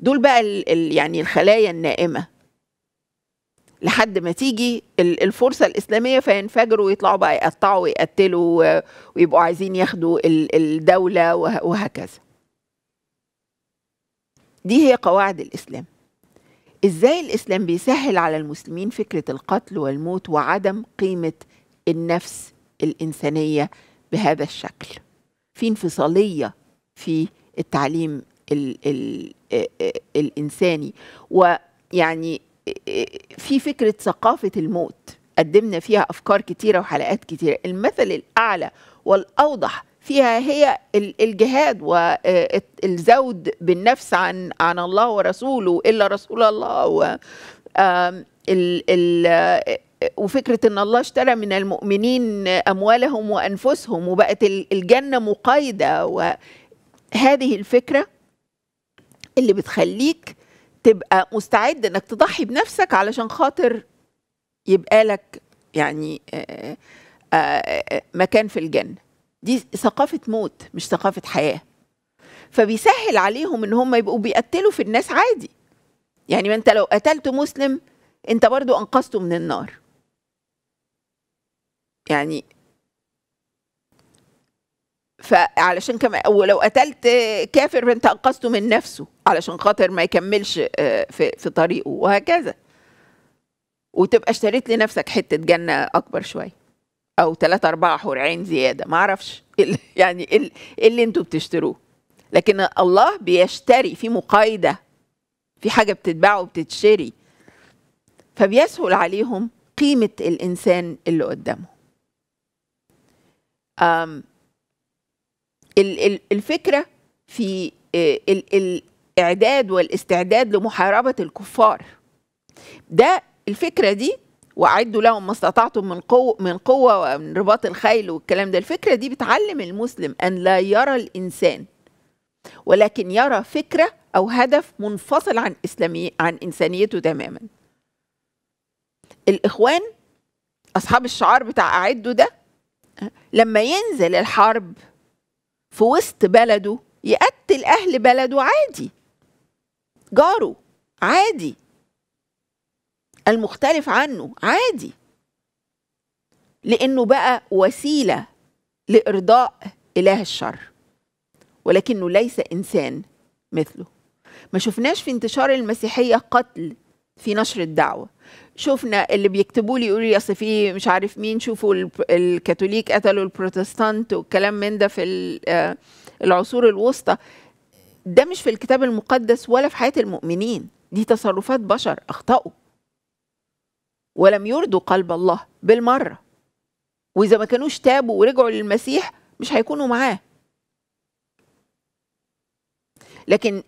دول بقى ال ال يعني الخلايا النائمه لحد ما تيجي الفرصة الإسلامية فينفجروا ويطلعوا بقى يقطعوا ويقتلوا ويبقوا عايزين ياخدوا الدولة وهكذا دي هي قواعد الإسلام إزاي الإسلام بيسهل على المسلمين فكرة القتل والموت وعدم قيمة النفس الإنسانية بهذا الشكل في انفصاليه في التعليم الـ الـ الانساني ويعني في فكره ثقافه الموت قدمنا فيها افكار كتيره وحلقات كتيره المثل الاعلى والاوضح فيها هي الجهاد والزود بالنفس عن عن الله ورسوله الا رسول الله و ال ال وفكره ان الله اشترى من المؤمنين اموالهم وانفسهم وبقت الجنه مقايده وهذه الفكره اللي بتخليك تبقى مستعد انك تضحي بنفسك علشان خاطر يبقى لك يعني مكان في الجنه دي ثقافه موت مش ثقافه حياه فبيسهل عليهم ان هم يبقوا بيقتلوا في الناس عادي يعني ما انت لو قتلت مسلم انت برضو انقذته من النار يعني فعلشان كما ولو قتلت كافر فانت انقذته من نفسه علشان خاطر ما يكملش آه، في, في طريقه وهكذا وتبقى اشتريت لنفسك حته جنه اكبر شويه او ثلاثة أربعة حور عين زيادة ما أعرفش يعني إيه اللي أنتوا بتشتروه لكن الله بيشتري في مقايدة في حاجة بتتباع وبتتشري فبيسهل عليهم قيمة الإنسان اللي قدامهم ال ال الفكرة في آه، ال الإعداد والاستعداد لمحاربة الكفار ده الفكرة دي وأعدوا لهم ما استطعتم من قوة من قوة ومن رباط الخيل والكلام ده الفكرة دي بتعلم المسلم أن لا يرى الإنسان ولكن يرى فكرة أو هدف منفصل عن إسلامي عن إنسانيته تماما الإخوان أصحاب الشعار بتاع أعدوا ده لما ينزل الحرب في وسط بلده يقتل أهل بلده عادي جاره عادي المختلف عنه عادي لأنه بقى وسيلة لإرضاء إله الشر ولكنه ليس إنسان مثله ما شفناش في انتشار المسيحية قتل في نشر الدعوة شفنا اللي بيكتبوا لي يقولوا لي اصل في مش عارف مين شوفوا الكاثوليك قتلوا البروتستانت والكلام من ده في آه، العصور الوسطى ده مش في الكتاب المقدس ولا في حياه المؤمنين دي تصرفات بشر اخطاوا ولم يرضوا قلب الله بالمره واذا ما كانوش تابوا ورجعوا للمسيح مش هيكونوا معاه لكن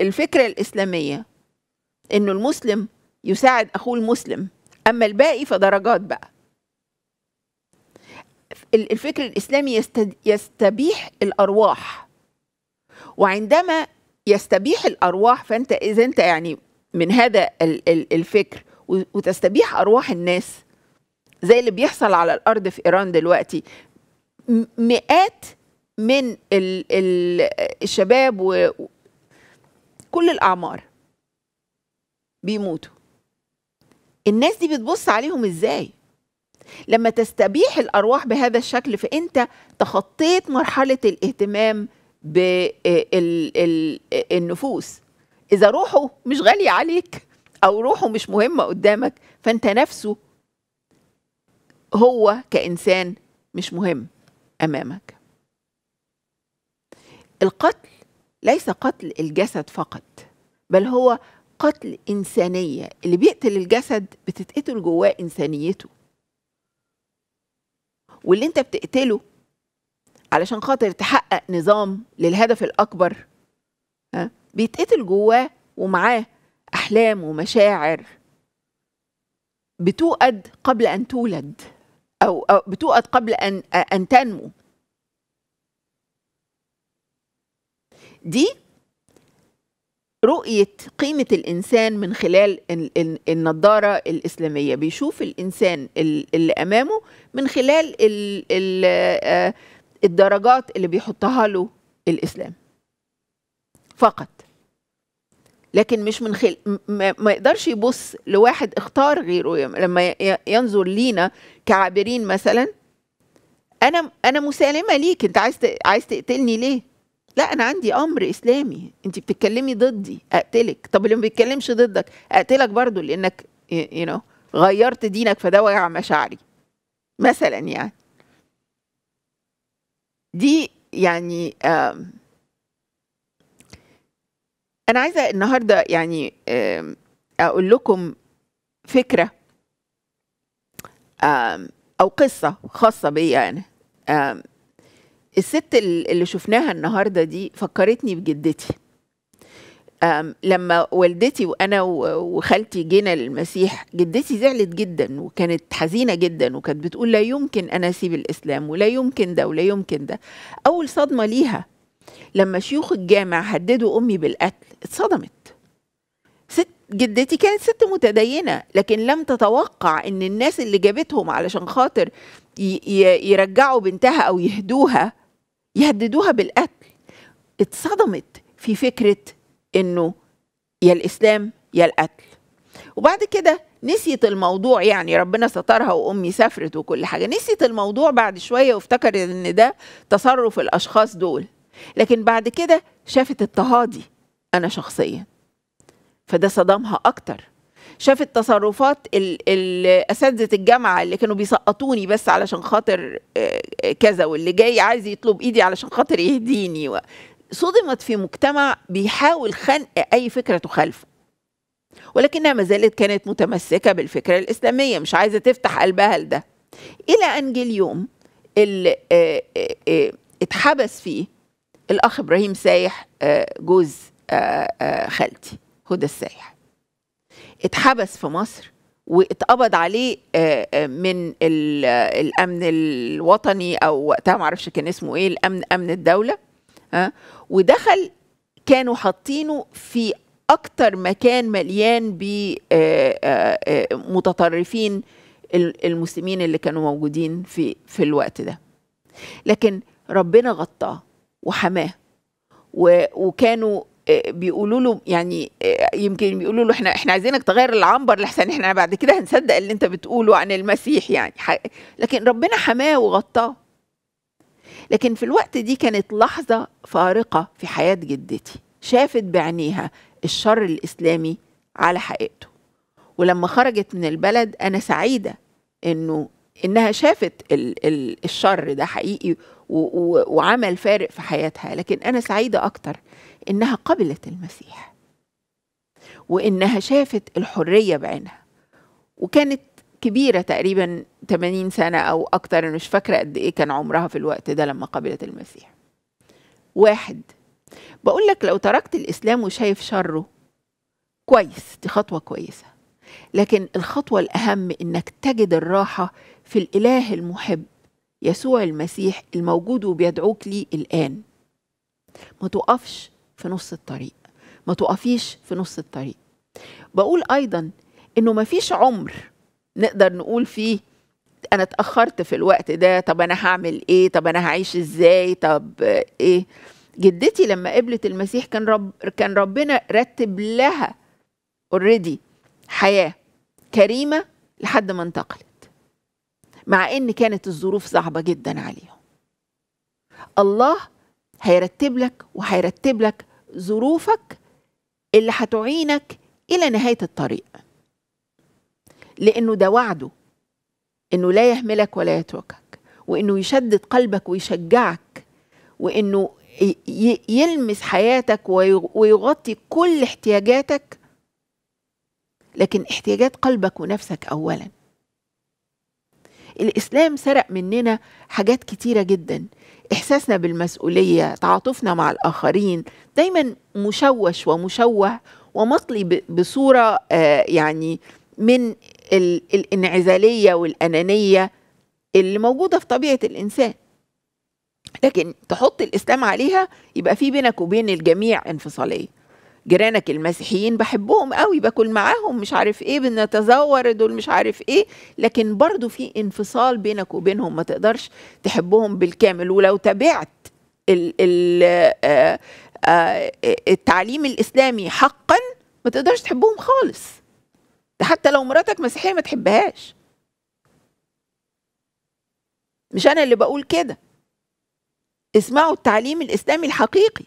الفكره الاسلاميه انه المسلم يساعد اخوه المسلم اما الباقي فدرجات بقى الفكر الاسلامي يستبيح الارواح وعندما يستبيح الارواح فانت اذا انت يعني من هذا الفكر وتستبيح ارواح الناس زي اللي بيحصل على الارض في ايران دلوقتي مئات من الشباب وكل الاعمار بيموتوا الناس دي بتبص عليهم ازاي لما تستبيح الارواح بهذا الشكل فانت تخطيت مرحله الاهتمام بالنفوس آه، آه، اذا روحه مش غاليه عليك او روحه مش مهمه قدامك فانت نفسه هو كانسان مش مهم امامك القتل ليس قتل الجسد فقط بل هو قتل إنسانية اللي بيقتل الجسد بتتقتل جواه إنسانيته واللي أنت بتقتله علشان خاطر تحقق نظام للهدف الأكبر ها بيتقتل جواه ومعاه أحلام ومشاعر بتوقد قبل أن تولد أو, بتوقد قبل أن أن تنمو دي رؤية قيمة الإنسان من خلال النضارة الإسلامية بيشوف الإنسان اللي أمامه من خلال آه، الدرجات اللي بيحطها له الإسلام فقط لكن مش من خل... ما يقدرش يبص لواحد اختار غيره لما ينظر لينا كعابرين مثلا انا انا مسالمه ليك انت عايز عايز تقتلني ليه لا انا عندي امر اسلامي انت بتتكلمي ضدي اقتلك طب اللي ما بيتكلمش ضدك اقتلك برضو لانك يو you know غيرت دينك فده وجع مشاعري مثلا يعني دي يعني انا عايزه النهارده يعني اقول لكم فكره او قصه خاصه بيا انا الست اللي شفناها النهارده دي فكرتني بجدتي لما والدتي وانا وخالتي جينا للمسيح جدتي زعلت جدا وكانت حزينه جدا وكانت بتقول لا يمكن انا اسيب الاسلام ولا يمكن ده ولا يمكن ده اول صدمه ليها لما شيوخ الجامع هددوا امي بالقتل اتصدمت ست جدتي كانت ست متدينه لكن لم تتوقع ان الناس اللي جابتهم علشان خاطر يرجعوا بنتها او يهدوها يهددوها بالقتل اتصدمت في فكرة انه يا الاسلام يا القتل وبعد كده نسيت الموضوع يعني ربنا سترها وامي سافرت وكل حاجه نسيت الموضوع بعد شويه وافتكرت ان ده تصرف الاشخاص دول لكن بعد كده شافت اضطهادي انا شخصيا فده صدمها اكتر شافت تصرفات اساتذه الجامعه اللي كانوا بيسقطوني بس علشان خاطر آه، آه، كذا واللي جاي عايز يطلب ايدي علشان خاطر يهديني و... صدمت في مجتمع بيحاول خنق اي فكره تخالفه ولكنها ما زالت كانت متمسكه بالفكره الاسلاميه مش عايزه تفتح قلبها لده الى ان جه اليوم اللي آه، اتحبس فيه الاخ ابراهيم سايح جوز خالتي هدى السايح اتحبس في مصر واتقبض عليه آه، آه، من الامن الوطني او وقتها معرفش كان اسمه ايه الامن امن الدوله ها آه، ودخل كانوا حاطينه في اكتر مكان مليان بمتطرفين المسلمين اللي كانوا موجودين في في الوقت ده لكن ربنا غطاه وحماه وكانوا بيقولوا له يعني آه، يمكن بيقولوا له احنا احنا عايزينك تغير العنبر لحسن احنا بعد كده هنصدق اللي انت بتقوله عن المسيح يعني لكن ربنا حماه وغطاه لكن في الوقت دي كانت لحظة فارقة في حياة جدتي شافت بعينيها الشر الإسلامي على حقيقته ولما خرجت من البلد أنا سعيدة إنه إنها شافت ال ال الشر ده حقيقي وعمل فارق في حياتها لكن أنا سعيدة أكتر انها قبلت المسيح وانها شافت الحريه بعينها وكانت كبيره تقريبا 80 سنه او اكتر انا مش فاكره قد ايه كان عمرها في الوقت ده لما قبلت المسيح واحد بقول لك لو تركت الاسلام وشايف شره كويس دي خطوه كويسه لكن الخطوه الاهم انك تجد الراحه في الاله المحب يسوع المسيح الموجود وبيدعوك ليه الان ما توقفش في نص الطريق ما تقفيش في نص الطريق بقول ايضا انه ما فيش عمر نقدر نقول فيه انا اتاخرت في الوقت ده طب انا هعمل ايه طب انا هعيش ازاي طب ايه جدتي لما قبلت المسيح كان رب كان ربنا رتب لها اوريدي حياه كريمه لحد ما انتقلت مع ان كانت الظروف صعبه جدا عليهم الله هيرتب لك وهيرتب لك ظروفك اللي هتعينك إلى نهاية الطريق لأنه ده وعده إنه لا يهملك ولا يتركك وإنه يشدد قلبك ويشجعك وإنه يلمس حياتك ويغطي كل احتياجاتك لكن احتياجات قلبك ونفسك أولا الإسلام سرق مننا حاجات كتيرة جدا إحساسنا بالمسؤولية تعاطفنا مع الآخرين دايما مشوش ومشوه ومطلي بصورة آه، يعني من الانعزالية والأنانية اللي موجودة في طبيعة الإنسان لكن تحط الإسلام عليها يبقى في بينك وبين الجميع انفصالية جيرانك المسيحيين بحبهم قوي باكل معاهم مش عارف ايه بنتزور دول مش عارف ايه لكن برضو في انفصال بينك وبينهم ما تقدرش تحبهم بالكامل ولو تابعت آه، آه، آه، التعليم الاسلامي حقا ما تقدرش تحبهم خالص ده حتى لو مراتك مسيحيه ما تحبهاش مش انا اللي بقول كده اسمعوا التعليم الاسلامي الحقيقي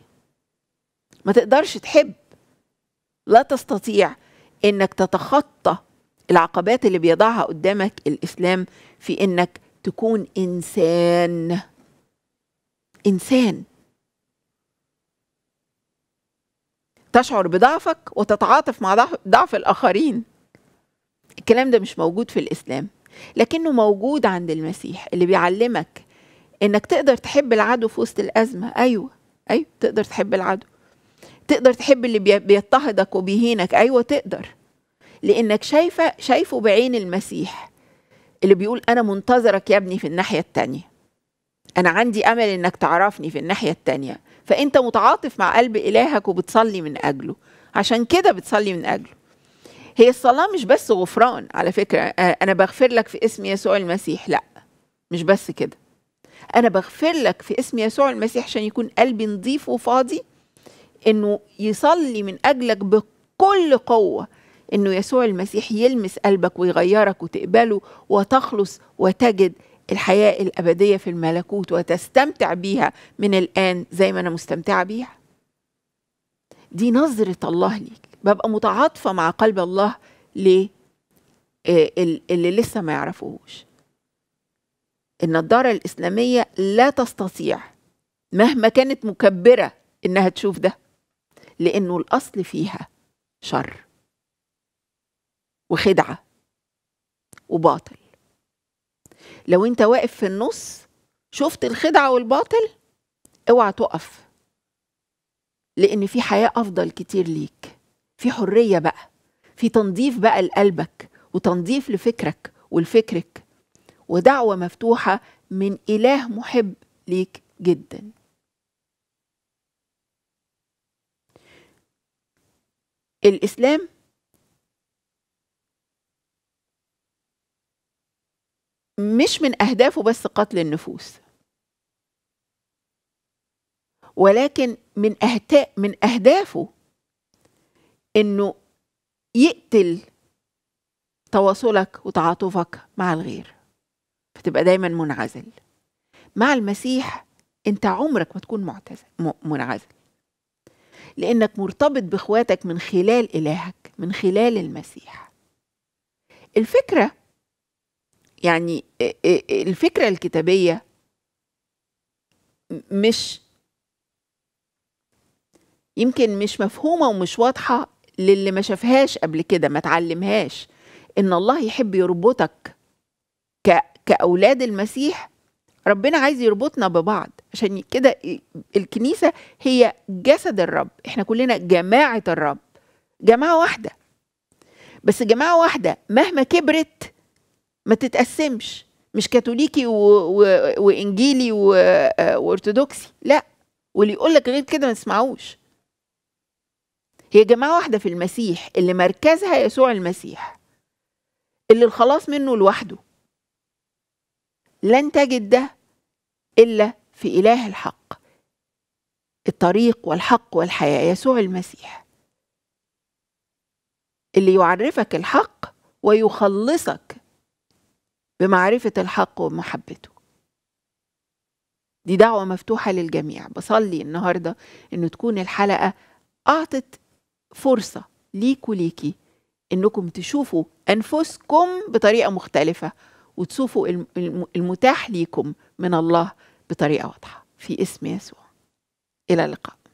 ما تقدرش تحب لا تستطيع انك تتخطى العقبات اللي بيضعها قدامك الاسلام في انك تكون انسان انسان تشعر بضعفك وتتعاطف مع ضعف الاخرين الكلام ده مش موجود في الاسلام لكنه موجود عند المسيح اللي بيعلمك انك تقدر تحب العدو في وسط الازمه ايوه ايوه تقدر تحب العدو تقدر تحب اللي بيضطهدك وبيهينك ايوه تقدر لانك شايفه شايفه بعين المسيح اللي بيقول انا منتظرك يا ابني في الناحيه التانيه انا عندي امل انك تعرفني في الناحيه التانيه فانت متعاطف مع قلب الهك وبتصلي من اجله عشان كده بتصلي من اجله هي الصلاه مش بس غفران على فكره انا بغفر لك في اسم يسوع المسيح لا مش بس كده انا بغفر لك في اسم يسوع المسيح عشان يكون قلبي نظيف وفاضي انه يصلي من اجلك بكل قوه انه يسوع المسيح يلمس قلبك ويغيرك وتقبله وتخلص وتجد الحياه الابديه في الملكوت وتستمتع بيها من الان زي ما انا مستمتعه بيها دي نظره الله ليك ببقى متعاطفه مع قلب الله ليه آه، اللي لسه ما يعرفوهوش النضاره الاسلاميه لا تستطيع مهما كانت مكبره انها تشوف ده لأنه الأصل فيها شر وخدعة وباطل لو أنت واقف في النص شفت الخدعة والباطل اوعى تقف لأن في حياة أفضل كتير ليك في حرية بقى في تنظيف بقى لقلبك وتنظيف لفكرك ولفكرك ودعوة مفتوحة من إله محب ليك جداً الإسلام مش من أهدافه بس قتل النفوس ولكن من أهتاء من أهدافه إنه يقتل تواصلك وتعاطفك مع الغير فتبقى دايما منعزل مع المسيح أنت عمرك ما تكون معتزل منعزل لأنك مرتبط بإخواتك من خلال إلهك من خلال المسيح الفكرة يعني الفكرة الكتابية مش يمكن مش مفهومة ومش واضحة للي ما شافهاش قبل كده ما تعلمهاش إن الله يحب يربطك كأولاد المسيح ربنا عايز يربطنا ببعض عشان كده الكنيسة هي جسد الرب احنا كلنا جماعة الرب جماعة واحدة بس جماعة واحدة مهما كبرت ما تتقسمش مش كاثوليكي و... و... وانجيلي و... وارثوذكسي لا واللي يقول لك غير كده ما تسمعوش هي جماعة واحدة في المسيح اللي مركزها يسوع المسيح اللي الخلاص منه لوحده لن تجد ده إلا في إله الحق الطريق والحق والحياة يسوع المسيح اللي يعرفك الحق ويخلصك بمعرفة الحق ومحبته دي دعوة مفتوحة للجميع بصلي النهاردة إن تكون الحلقة أعطت فرصة ليك وليكي إنكم تشوفوا أنفسكم بطريقة مختلفة وتشوفوا المتاح ليكم من الله بطريقه واضحه في اسم يسوع الى اللقاء